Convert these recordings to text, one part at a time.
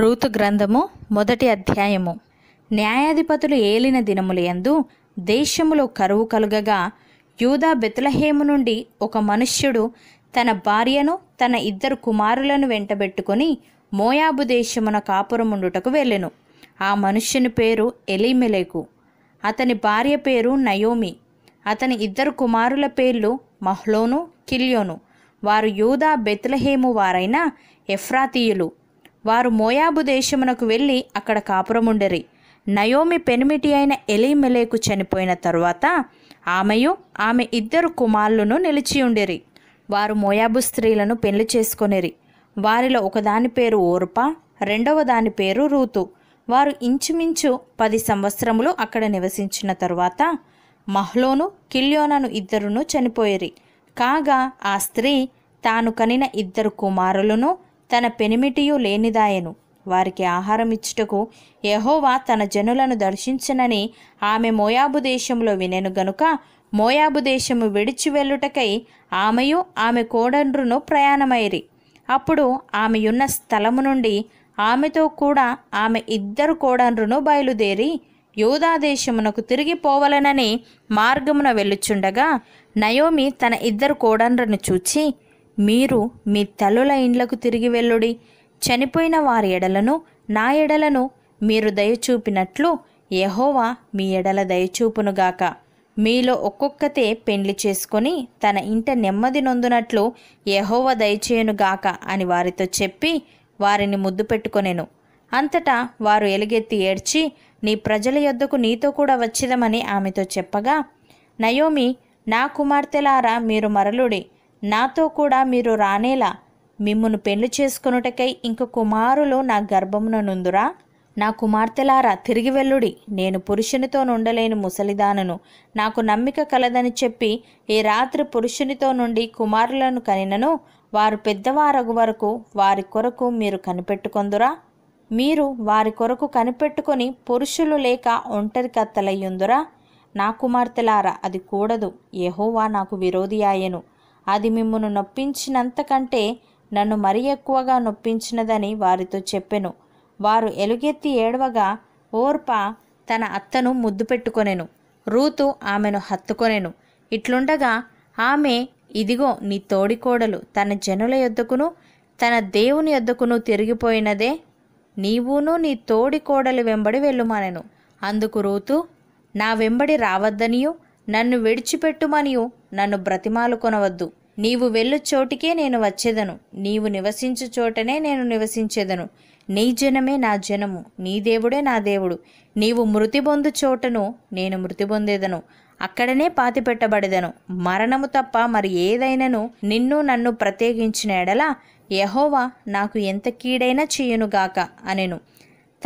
Ruth గ్రంథము మొదటి అధ్యాయము న్యాయాధిపతులు ఏలిన దినములయందు దేశములో కరువు కలుగగా యూదా బెతులహేము నుండి ఒక మనుష్యుడు తన భార్యను తన ఇద్దరు కుమారులను వెంటబెట్టుకుని మోయాబు దేశమున కాపురముండుటకు వెళ్ళెను ఆ మనుష్యుని పేరు ఎలిమెలేకు అతని భార్య పేరు నయోమి అతని ఇద్దరు కుమారుల పేర్లు మహ్లోను కిల్యోను వారు యూదా బెతులహేము వారైన ఎఫ్రాతీయులు వారు మోయాబు దేశమునకు వెళ్ళి అక్కడ కాపురముండరి నయోమి పెనిమిటి అయిన ఎలీమెలేకు చనిపోయిన తరువాత ఆమెయు ఆమె ఇద్దరు కుమారులను నిలిచి ఉండిరి వారు మోయాబు స్త్రీలను పెళ్లి చేసుకొనిరి వారిలో ఒకదాని పేరు ఓర్ప రెండవ దాని పేరు రూతు వారు ఇంచుమించు పది సంవత్సరములు అక్కడ నివసించిన తరువాత మహ్లోను కిల్యోనను ఇద్దరును చనిపోయేరి కాగా ఆ స్త్రీ తాను కనిన ఇద్దరు కుమారులను తన పెనిమిటియు లేనిదాయను వారికి ఆహారం ఇచ్చుటకు యహోవా తన జనులను దర్శించనని ఆమె మోయాబు దేశంలో వినెను గనుక మోయాబు దేశము విడిచి వెళ్ళుటకై ఆమెయు ఆమె కోడండ్రును ప్రయాణమైరి అప్పుడు ఆమెయున్న స్థలము నుండి ఆమెతో కూడా ఆమె ఇద్దరు కోడండ్రును బయలుదేరి యూదాదేశమునకు తిరిగి పోవలనని మార్గమున వెళ్ళుచుండగా నయోమి తన ఇద్దరు కోడండ్రను చూచి మీరు మీ తల్లుల ఇండ్లకు తిరిగి వెళ్ళుడి చనిపోయిన వారి ఎడలను నా ఎడలను మీరు దయచూపినట్లు యహోవా మీ ఎడల దయచూపునుగాక మీలో ఒక్కొక్కతే పెండ్లి చేసుకొని తన ఇంట నెమ్మది నొందునట్లు యహోవ దయచేయునుగాక అని వారితో చెప్పి వారిని ముద్దు పెట్టుకొనెను అంతటా వారు ఎలుగెత్తి ఏడ్చి నీ ప్రజల యొద్దకు నీతో కూడా వచ్చిదమని ఆమెతో చెప్పగా నయోమి నా కుమార్తెలారా మీరు మరలుడి నాతో కూడా మీరు రానేలా మిమ్మును పెళ్లి చేసుకొనుటకై ఇంక కుమారులు నా గర్భముననుందురా నా కుమార్తెలారా తిరిగి వెళ్ళుడి నేను పురుషునితో నుండలేని ముసలిదానను నాకు నమ్మిక కలదని చెప్పి ఈ రాత్రి పురుషునితో నుండి కుమారులను కనినను వారు పెద్దవారగు వరకు వారి కొరకు మీరు కనిపెట్టుకొందురా మీరు వారి కొరకు కనిపెట్టుకొని పురుషులు లేక ఒంటరి కత్తలయ్యుందురా నా కుమార్తెలారా అది కూడదు ఏహోవా నాకు విరోధి ఆయను అది మిమ్మును నొప్పించినంతకంటే నన్ను మరి ఎక్కువగా నొప్పించినదని వారితో చెప్పెను వారు ఎలుగెత్తి ఏడవగా ఓర్పా తన అత్తను ముద్దు పెట్టుకొనెను రూతు ఆమెను హత్తుకొనెను ఇట్లుండగా ఆమె ఇదిగో నీ తోడికోడలు తన జనుల యొద్దకును తన దేవుని యొద్దకును తిరిగిపోయినదే నీవును నీ తోడికోడలు వెంబడి వెళ్ళుమానెను అందుకు రూతు నా వెంబడి రావద్దనియు నన్ను విడిచిపెట్టుమనియు నన్ను బ్రతిమాలు కొనవద్దు నీవు వెళ్ళు చోటికే నేను వచ్చేదను నీవు నివసించు చోటనే నేను నివసించేదను నీ జనమే నా జనము నీ దేవుడే నా దేవుడు నీవు మృతి పొందు చోటను నేను మృతి పొందేదను అక్కడనే పాతి పెట్టబడేదను మరణము తప్ప మరి ఏదైనను నిన్ను నన్ను ప్రత్యేకించిన ఎడల యహోవా నాకు ఎంత కీడైనా చేయునుగాక అనెను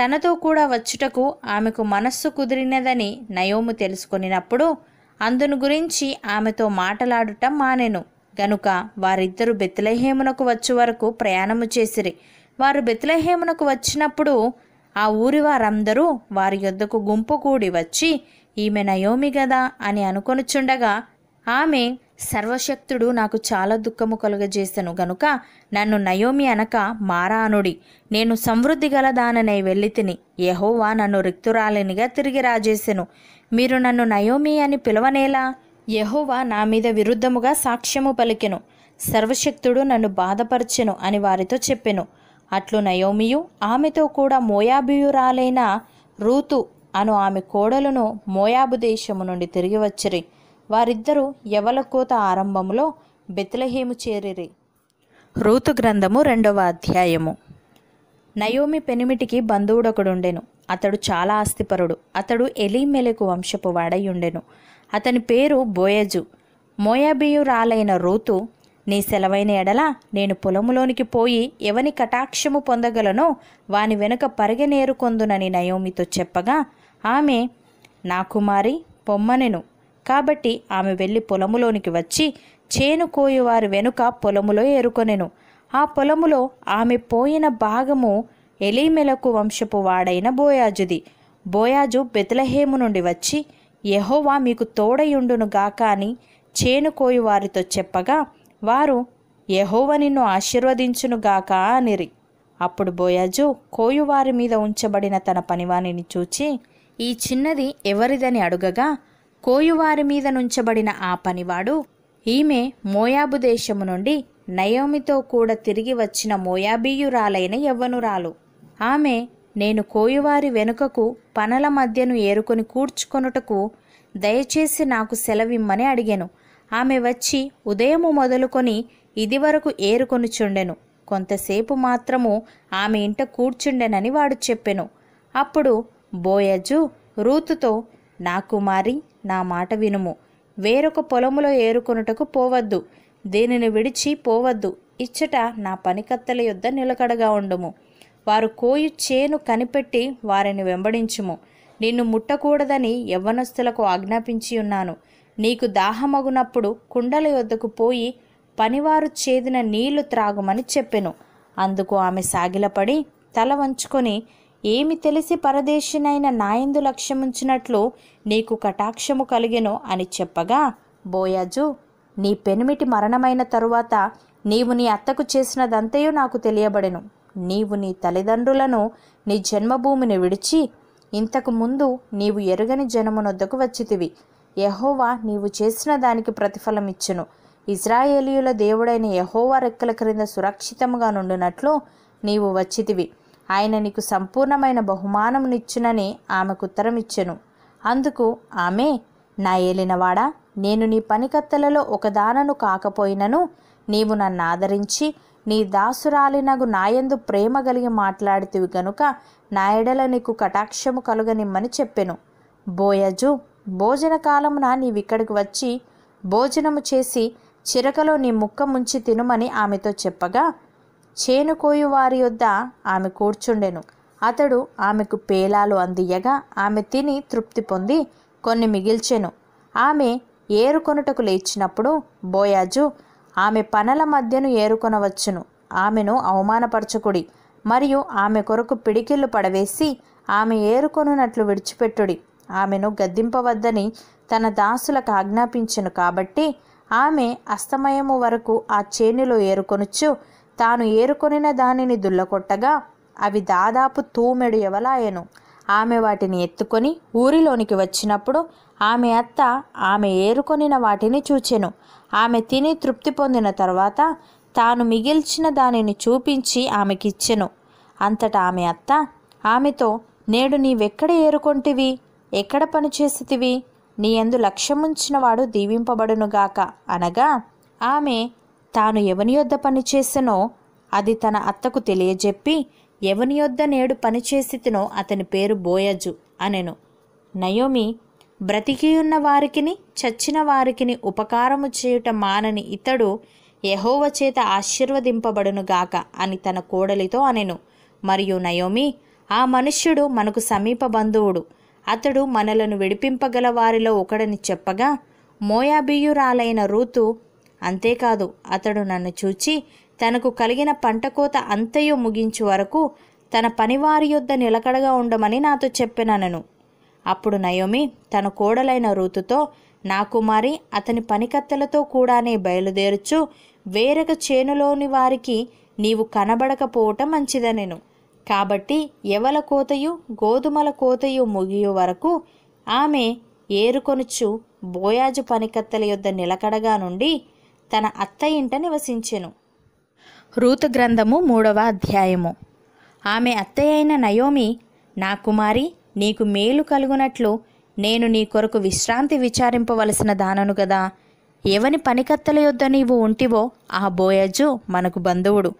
తనతో కూడా వచ్చుటకు ఆమెకు మనస్సు కుదిరినదని నయోము తెలుసుకొనినప్పుడు అందును గురించి ఆమెతో మాటలాడుట మానెను గనుక వారిద్దరు బెత్తలహేమునకు వచ్చే వరకు ప్రయాణము చేసిరి వారు బెత్తలహేమునకు వచ్చినప్పుడు ఆ ఊరి వారందరూ వారి యొద్దకు గుంపు కూడి వచ్చి ఈమె నయోమి గదా అని అనుకొనుచుండగా ఆమె సర్వశక్తుడు నాకు చాలా దుఃఖము కలుగజేసెను గనుక నన్ను నయోమి అనక మారానుడి నేను సమృద్ధి గల దాననే వెళ్ళి తిని యహోవా నన్ను రిక్తురాలినిగా తిరిగి రాజేసెను మీరు నన్ను నయోమి అని పిలవనేలా యహోవా నా మీద విరుద్ధముగా సాక్ష్యము పలికెను సర్వశక్తుడు నన్ను బాధపరచెను అని వారితో చెప్పెను అట్లు నయోమియు ఆమెతో కూడా మోయాబియురాలైన రూతు అను ఆమె కోడలను మోయాబు దేశము నుండి తిరిగి వచ్చిరి వారిద్దరూ కోత ఆరంభములో బెతులహేము చేరిరి రూతు గ్రంథము రెండవ అధ్యాయము నయోమి పెనిమిటికి బంధువుడొకడుండెను అతడు చాలా ఆస్తిపరుడు అతడు ఎలీమెలకు వంశపు వాడయ్యుండెను అతని పేరు బోయజు మోయాబియురాలైన రూతు నీ సెలవైన ఎడల నేను పొలములోనికి పోయి ఎవని కటాక్షము పొందగలనో వాని వెనుక పరిగెనేరుకొందునని నయోమితో చెప్పగా ఆమె నా కుమారి పొమ్మనెను కాబట్టి ఆమె వెళ్ళి పొలములోనికి వచ్చి చేను కోయువారి వెనుక పొలములో ఏరుకొనెను ఆ పొలములో ఆమె పోయిన భాగము ఎలీమెలకు వంశపు వాడైన బోయాజుది బోయాజు బెతలహేము నుండి వచ్చి యహోవా మీకు తోడయుండును గాక అని చేను కోయువారితో చెప్పగా వారు యహోవ నిన్ను ఆశీర్వదించును గాక అనిరి అప్పుడు బోయాజు కోయువారి మీద ఉంచబడిన తన పనివాణిని చూచి ఈ చిన్నది ఎవరిదని అడుగగా కోయువారి మీద నుంచబడిన ఆ పనివాడు ఈమె మోయాబు దేశము నుండి నయోమితో కూడా తిరిగి వచ్చిన మోయాబీయురాలైన యవ్వనురాలు ఆమె నేను కోయువారి వెనుకకు పనల మధ్యను ఏరుకొని కూర్చుకొనుటకు దయచేసి నాకు సెలవిమ్మని అడిగాను ఆమె వచ్చి ఉదయము మొదలుకొని ఇదివరకు ఏరుకొనుచుండెను కొంతసేపు మాత్రము ఆమె ఇంట కూర్చుండెనని వాడు చెప్పెను అప్పుడు బోయజు రూతుతో నాకు మారి నా మాట వినుము వేరొక పొలములో ఏరుకొనుటకు పోవద్దు దేనిని విడిచి పోవద్దు ఇచ్చట నా పనికత్తెల యుద్ధ నిలకడగా ఉండుము వారు కోయు చేను కనిపెట్టి వారిని వెంబడించుము నిన్ను ముట్టకూడదని యవ్వనస్తులకు ఆజ్ఞాపించి ఉన్నాను నీకు దాహమగునప్పుడు కుండల యొద్దకు పోయి పనివారు చేదిన నీళ్లు త్రాగుమని చెప్పెను అందుకు ఆమె సాగిలపడి తల వంచుకొని ఏమి తెలిసి పరదేశినైన నాయందు లక్ష్యముంచినట్లు నీకు కటాక్షము కలిగెను అని చెప్పగా బోయాజు నీ పెనుమిటి మరణమైన తరువాత నీవు నీ అత్తకు చేసినదంతయు నాకు తెలియబడెను నీవు నీ తల్లిదండ్రులను నీ జన్మభూమిని విడిచి ఇంతకు ముందు నీవు ఎరుగని జనమునొద్దకు వచ్చితివి యహోవా నీవు చేసిన దానికి ప్రతిఫలమిచ్చును ఇజ్రాయేలీయుల దేవుడైన యహోవా రెక్కల క్రింద సురక్షితంగా నుండినట్లు నీవు వచ్చితివి ఆయన నీకు సంపూర్ణమైన బహుమానమునిచ్చునని ఆమెకు ఉత్తరమిచ్చెను అందుకు ఆమె నా ఏలినవాడా నేను నీ పనికత్తెలలో ఒకదానను కాకపోయినను నీవు నన్ను ఆదరించి నీ దాసురాలినగు నాయందు ప్రేమ కలిగి మాట్లాడితివి గనుక నా ఎడల నీకు కటాక్షము కలుగనిమ్మని చెప్పెను బోయజు భోజన కాలమున నీవిక్కడికి వచ్చి భోజనము చేసి చిరకలో నీ ముక్క ముంచి తినుమని ఆమెతో చెప్పగా చేనుకోయు వారి యొద్ద ఆమె కూర్చుండెను అతడు ఆమెకు పేలాలు అందియగా ఆమె తిని తృప్తి పొంది కొన్ని మిగిల్చెను ఆమె ఏరుకొనుటకు లేచినప్పుడు బోయాజు ఆమె పనల మధ్యను ఏరుకొనవచ్చును ఆమెను అవమానపరచుకుడి మరియు ఆమె కొరకు పిడికిళ్ళు పడవేసి ఆమె ఏరుకొనున్నట్లు విడిచిపెట్టుడి ఆమెను గద్దింపవద్దని తన దాసులకు ఆజ్ఞాపించెను కాబట్టి ఆమె అస్తమయము వరకు ఆ చేనులో ఏరుకొనుచ్చు తాను ఏరుకొనిన దానిని దుల్లకొట్టగా అవి దాదాపు తూమెడు ఎవలాయను ఆమె వాటిని ఎత్తుకొని ఊరిలోనికి వచ్చినప్పుడు ఆమె అత్త ఆమె ఏరుకొనిన వాటిని చూచెను ఆమె తిని తృప్తి పొందిన తర్వాత తాను మిగిల్చిన దానిని చూపించి ఆమెకిచ్చెను అంతటా ఆమె అత్త ఆమెతో నేడు నీవెక్కడ ఏరుకొంటివి ఎక్కడ పనిచేసితివి నీ ఎందు లక్ష్యముంచినవాడు దీవింపబడునుగాక అనగా ఆమె తాను ఎవని యొద్ద పనిచేసెనో అది తన అత్తకు తెలియజెప్పి ఎవని యొద్ద నేడు పనిచేసితినో అతని పేరు బోయజు అనెను నయోమి బ్రతికియున్న వారికిని చచ్చిన వారికిని ఉపకారము చేయుట మానని ఇతడు యహోవ చేత ఆశీర్వదింపబడునుగాక అని తన కోడలితో అనెను మరియు నయోమి ఆ మనుష్యుడు మనకు సమీప బంధువుడు అతడు మనలను విడిపింపగల వారిలో ఒకడని చెప్పగా మోయాబియురాలైన రూతు అంతేకాదు అతడు నన్ను చూచి తనకు కలిగిన పంట కోత అంతయో ముగించు వరకు తన పనివారి యొద్ద నిలకడగా ఉండమని నాతో చెప్పినను అప్పుడు నయోమి తన కోడలైన రూతుతో నా కుమారి అతని పనికత్తెలతో కూడానే బయలుదేరుచు వేరొక చేనులోని వారికి నీవు కనబడకపోవటం మంచిదనెను కాబట్టి ఎవల కోతయు గోధుమల కోతయు ముగియు వరకు ఆమె ఏరుకొనుచు బోయాజు పనికత్తెల యొద్ద నిలకడగా నుండి తన అత్త ఇంట నివసించెను రూతు గ్రంథము మూడవ అధ్యాయము ఆమె అత్తయ్య అయిన నయోమి నా కుమారి నీకు మేలు కలుగునట్లు నేను నీ కొరకు విశ్రాంతి విచారింపవలసిన దానను కదా ఎవని పనికత్తల యొద్ద నీవు ఉంటివో ఆ బోయజు మనకు బంధువుడు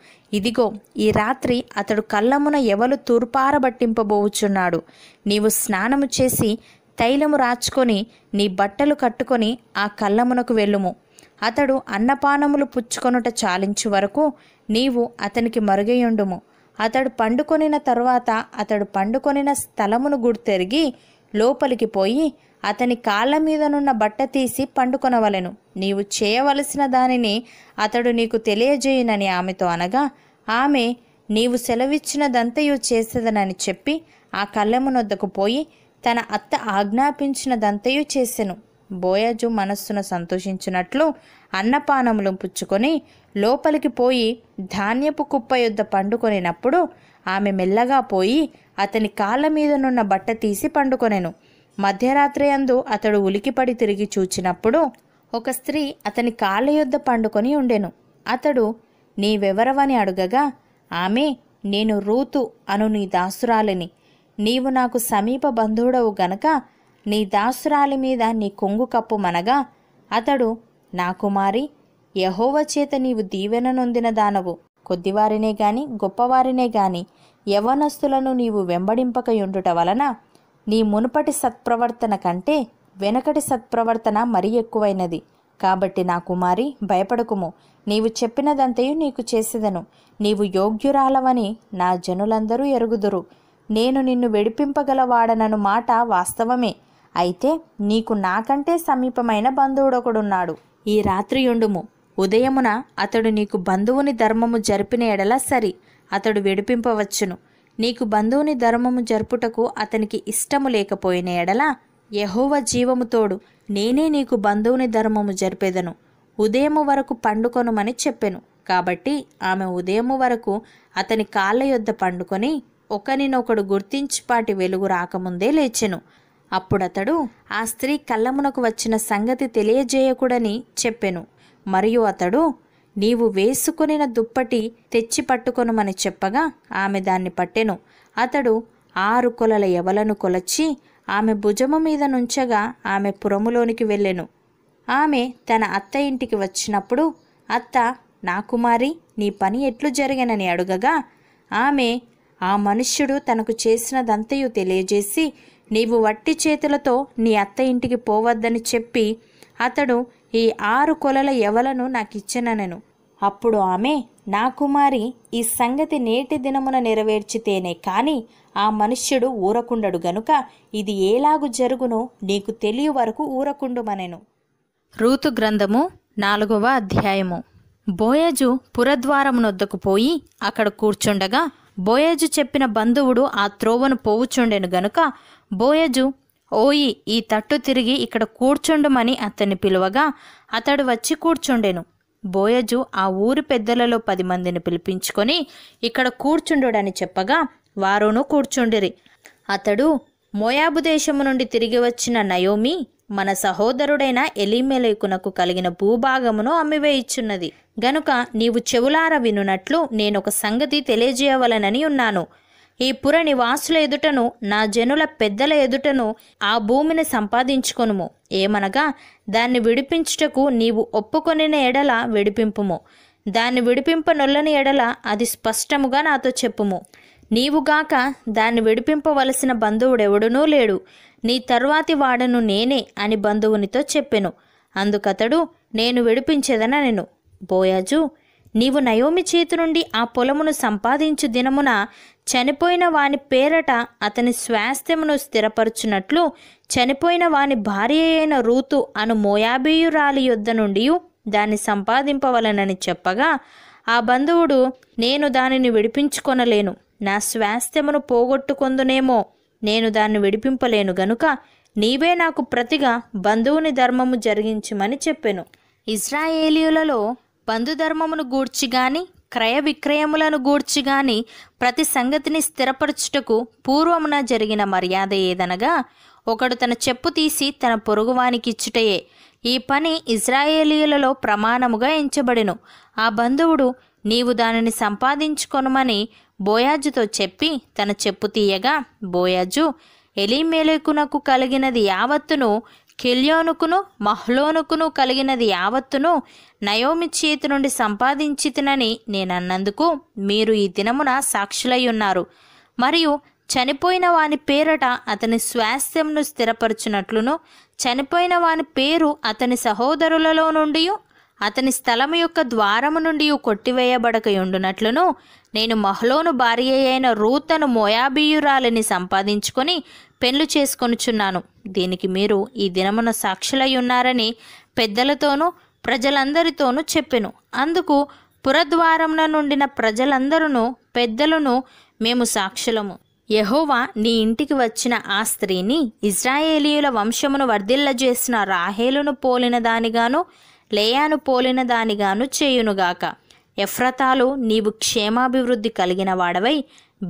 ఇదిగో ఈ రాత్రి అతడు కళ్ళమున ఎవలు తూర్పారబట్టింపబోవుచున్నాడు నీవు స్నానము చేసి తైలము రాచుకొని నీ బట్టలు కట్టుకొని ఆ కళ్ళమునకు వెళ్ళుము అతడు అన్నపానములు పుచ్చుకొనుట చాలించు వరకు నీవు అతనికి మరుగయుండుము అతడు పండుకొనిన తరువాత అతడు పండుకొనిన స్థలమును గుర్తెరిగి లోపలికి పోయి అతని కాళ్ళ మీదనున్న బట్ట తీసి పండుకొనవలెను నీవు చేయవలసిన దానిని అతడు నీకు తెలియజేయునని ఆమెతో అనగా ఆమె నీవు సెలవిచ్చినదంతయు చేసేదనని చెప్పి ఆ కళ్ళెమునొద్దకు పోయి తన అత్త ఆజ్ఞాపించినదంతయు చేసెను బోయజు మనస్సును సంతోషించినట్లు అన్నపానములు పుచ్చుకొని లోపలికి పోయి ధాన్యపు కుప్ప యుద్ధ పండుకొనినప్పుడు ఆమె మెల్లగా పోయి అతని కాళ్ళ మీదనున్న బట్ట తీసి పండుకొనెను మధ్యరాత్రి అందు అతడు ఉలికిపడి తిరిగి చూచినప్పుడు ఒక స్త్రీ అతని కాళ్ళ యుద్ధ పండుకొని ఉండెను అతడు నీవెవరవని అడుగగా ఆమె నేను రూతు అను నీ దాసురాలిని నీవు నాకు సమీప బంధువుడవు గనక నీ దాసురాలి మీద నీ కొంగు కప్పుమనగా అతడు నా కుమారి యహోవ చేత నీవు దీవెన నొందిన దానవు కొద్దివారినే గాని గొప్పవారినే గాని యవనస్తులను నీవు వెంబడింపకయుండుట వలన నీ మునుపటి సత్ప్రవర్తన కంటే వెనకటి సత్ప్రవర్తన మరీ ఎక్కువైనది కాబట్టి నా కుమారి భయపడకుము నీవు చెప్పినదంతయు నీకు చేసేదను నీవు యోగ్యురాలవని నా జనులందరూ ఎరుగుదురు నేను నిన్ను వెడిపింపగలవాడనను మాట వాస్తవమే అయితే నీకు నాకంటే సమీపమైన బంధువుడొకడున్నాడు ఈ రాత్రియుండుము ఉదయమున అతడు నీకు బంధువుని ధర్మము జరిపిన ఎడల సరి అతడు విడిపింపవచ్చును నీకు బంధువుని ధర్మము జరుపుటకు అతనికి ఇష్టము లేకపోయిన ఎడల యహోవ జీవముతోడు నేనే నీకు బంధువుని ధర్మము జరిపేదను ఉదయము వరకు పండుకొనుమని చెప్పెను కాబట్టి ఆమె ఉదయము వరకు అతని కాళ్ళ యొద్ద పండుకొని ఒకరినొకడు గుర్తించిపాటి వెలుగు రాకముందే లేచెను అప్పుడతడు ఆ స్త్రీ కళ్ళమునకు వచ్చిన సంగతి తెలియజేయకూడని చెప్పెను మరియు అతడు నీవు వేసుకొనిన దుప్పటి తెచ్చి పట్టుకొనుమని చెప్పగా ఆమె దాన్ని పట్టెను అతడు ఆరు కొలల ఎవలను కొలచి ఆమె భుజము మీద నుంచగా ఆమె పురములోనికి వెళ్ళెను ఆమె తన అత్త ఇంటికి వచ్చినప్పుడు అత్త నా కుమారి నీ పని ఎట్లు జరిగనని అడుగగా ఆమె ఆ మనుష్యుడు తనకు చేసినదంతయు తెలియజేసి నీవు వట్టి చేతులతో నీ అత్త ఇంటికి పోవద్దని చెప్పి అతడు ఈ ఆరు కొలల ఎవలను నాకు ఇచ్చిననెను అప్పుడు ఆమె నా కుమారి ఈ సంగతి నేటి దినమున నెరవేర్చితేనే కాని ఆ మనుష్యుడు ఊరకుండడు గనుక ఇది ఏలాగు జరుగునో నీకు తెలియ వరకు ఊరకుండుమనెను రూతు గ్రంథము నాలుగవ అధ్యాయము బోయజు పురద్వారమునొద్దకు పోయి అక్కడ కూర్చుండగా బోయజు చెప్పిన బంధువుడు ఆ త్రోవను పోవుచుండెను గనుక బోయజు ఓయి ఈ తట్టు తిరిగి ఇక్కడ కూర్చుండమని అతన్ని పిలువగా అతడు వచ్చి కూర్చుండెను బోయజు ఆ ఊరి పెద్దలలో పది మందిని పిలిపించుకొని ఇక్కడ కూర్చుండుడని చెప్పగా వారును కూర్చుండిరి అతడు మోయాబు దేశము నుండి తిరిగి వచ్చిన నయోమి మన సహోదరుడైన ఎలిమెలేకునకు కలిగిన భూభాగమును అమ్మివేయిచున్నది గనుక నీవు చెవులార వినునట్లు నేనొక సంగతి తెలియజేయవలనని ఉన్నాను ఈ పుర నివాసుల ఎదుటను నా జనుల పెద్దల ఎదుటను ఆ భూమిని సంపాదించుకొనుము ఏమనగా దాన్ని విడిపించుటకు నీవు ఒప్పుకొనిన ఎడల విడిపింపుము దాన్ని విడిపింపనొల్లని ఎడల అది స్పష్టముగా నాతో చెప్పుము నీవుగాక దాన్ని విడిపింపవలసిన బంధువుడెవడునూ లేడు నీ తరువాతి వాడను నేనే అని బంధువునితో చెప్పెను అందుకతడు నేను విడిపించేదన నేను బోయాజు నీవు నయోమి చేతి నుండి ఆ పొలమును సంపాదించు దినమున చనిపోయిన వాని పేరట అతని స్వాస్థ్యమును స్థిరపరుచునట్లు చనిపోయిన వాని భార్య అయిన రూతు అను మోయాబీయురాలి యొద్ద నుండి దాన్ని సంపాదింపవలనని చెప్పగా ఆ బంధువుడు నేను దానిని విడిపించుకొనలేను నా స్వాస్థ్యమును పోగొట్టుకొందునేమో నేను దాన్ని విడిపింపలేను గనుక నీవే నాకు ప్రతిగా బంధువుని ధర్మము జరిగించమని చెప్పెను ఇజ్రాయేలీయులలో బంధుధర్మమును గూర్చి గాని క్రయ విక్రయములను గూర్చి గాని ప్రతి సంగతిని స్థిరపరచుటకు పూర్వమున జరిగిన మర్యాద ఏదనగా ఒకడు తన చెప్పు తీసి తన పొరుగువానికిచ్చుటయే ఈ పని ఇజ్రాయేలీయులలో ప్రమాణముగా ఎంచబడెను ఆ బంధువుడు నీవు దానిని సంపాదించుకొనమని బోయాజుతో చెప్పి తన చెప్పు తీయగా బోయాజు ఎలీమేలేకునకు కలిగినది యావత్తును కెల్యోనుకును మహ్లోనుకును కలిగినది యావత్తును నయోమి చేతి నుండి సంపాదించి తినని నేనన్నందుకు మీరు ఈ దినమున సాక్షులై ఉన్నారు మరియు చనిపోయిన వాని పేరట అతని స్వాస్థ్యంను స్థిరపరచునట్లును చనిపోయిన వాని పేరు అతని సహోదరులలో నుండి అతని స్థలము యొక్క ద్వారము నుండి కొట్టివేయబడకయుండునట్లును నేను మహలోను భార్య అయిన రూతను మోయాబీయురాలిని సంపాదించుకొని పెళ్లి చేసుకొనుచున్నాను దీనికి మీరు ఈ దినమున సాక్షులై ఉన్నారని పెద్దలతోనూ ప్రజలందరితోనూ చెప్పెను అందుకు పురద్వారంలో నుండిన ప్రజలందరూ పెద్దలను మేము సాక్షులము యహోవా నీ ఇంటికి వచ్చిన ఆ స్త్రీని ఇజ్రాయేలీయుల వంశమును వర్ధిల్లజేసిన రాహేలును పోలిన దానిగాను లేయాను పోలిన దానిగాను చేయునుగాక ఎఫ్రతాలు నీవు క్షేమాభివృద్ధి కలిగిన వాడవై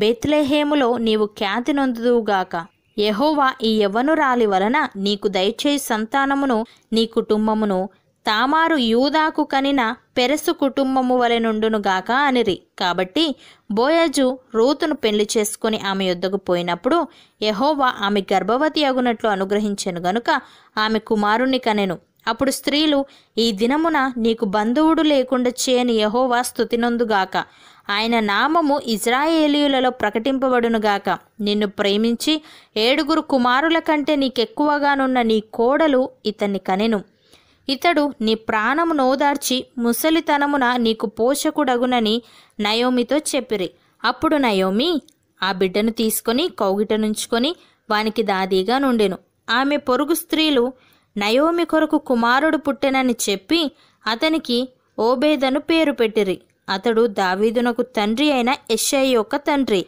బెత్లెహేములో నీవు ఖ్యాతి నొందుదువుగాక యహోవా ఈ యవ్వనురాలి వలన నీకు దయచేయి సంతానమును నీ కుటుంబమును తామారు యూదాకు కనిన పెరసు కుటుంబము వలె నుండునుగాక అనిరి కాబట్టి బోయజు రూతును పెళ్లి చేసుకుని ఆమె యుద్ధకు పోయినప్పుడు యహోవా ఆమె గర్భవతి అగునట్లు అనుగ్రహించెను గనుక ఆమె కుమారుణ్ణి కనెను అప్పుడు స్త్రీలు ఈ దినమున నీకు బంధువుడు లేకుండా చేయని యహోవా స్థుతినందుగాక ఆయన నామము ఇజ్రాయేలీయులలో ప్రకటింపబడునుగాక నిన్ను ప్రేమించి ఏడుగురు కుమారుల కంటే నీకెక్కువగానున్న నీ కోడలు ఇతన్ని కనెను ఇతడు నీ ప్రాణము నోదార్చి ముసలితనమున నీకు పోషకుడగునని నయోమితో చెప్పిరి అప్పుడు నయోమి ఆ బిడ్డను తీసుకొని కౌగిట నుంచుకొని వానికి దాదీగా నుండెను ఆమె పొరుగు స్త్రీలు నయోమి కొరకు కుమారుడు పుట్టెనని చెప్పి అతనికి ఓబేదను పేరు పెట్టిరి అతడు దావీదునకు తండ్రి అయిన ఎస్ఐ యొక్క తండ్రి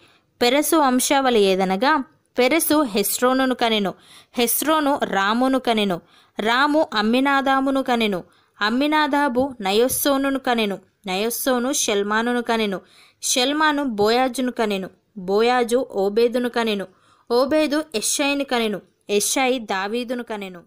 పెరసు వంశావళి ఏదనగా పెరసు హెస్రోనును కనెను హెస్రోను రామును కనెను రాము అమ్మినాదామును కనెను అమ్మినాదాబు నయోస్సోను కనెను నయోస్సోను షెల్మానును కనెను షెల్మాను బోయాజును కనెను బోయాజు ఓబేదును కనెను ఓబేదు ఎషాయిని కనెను ఎషాయి దావీదును కనెను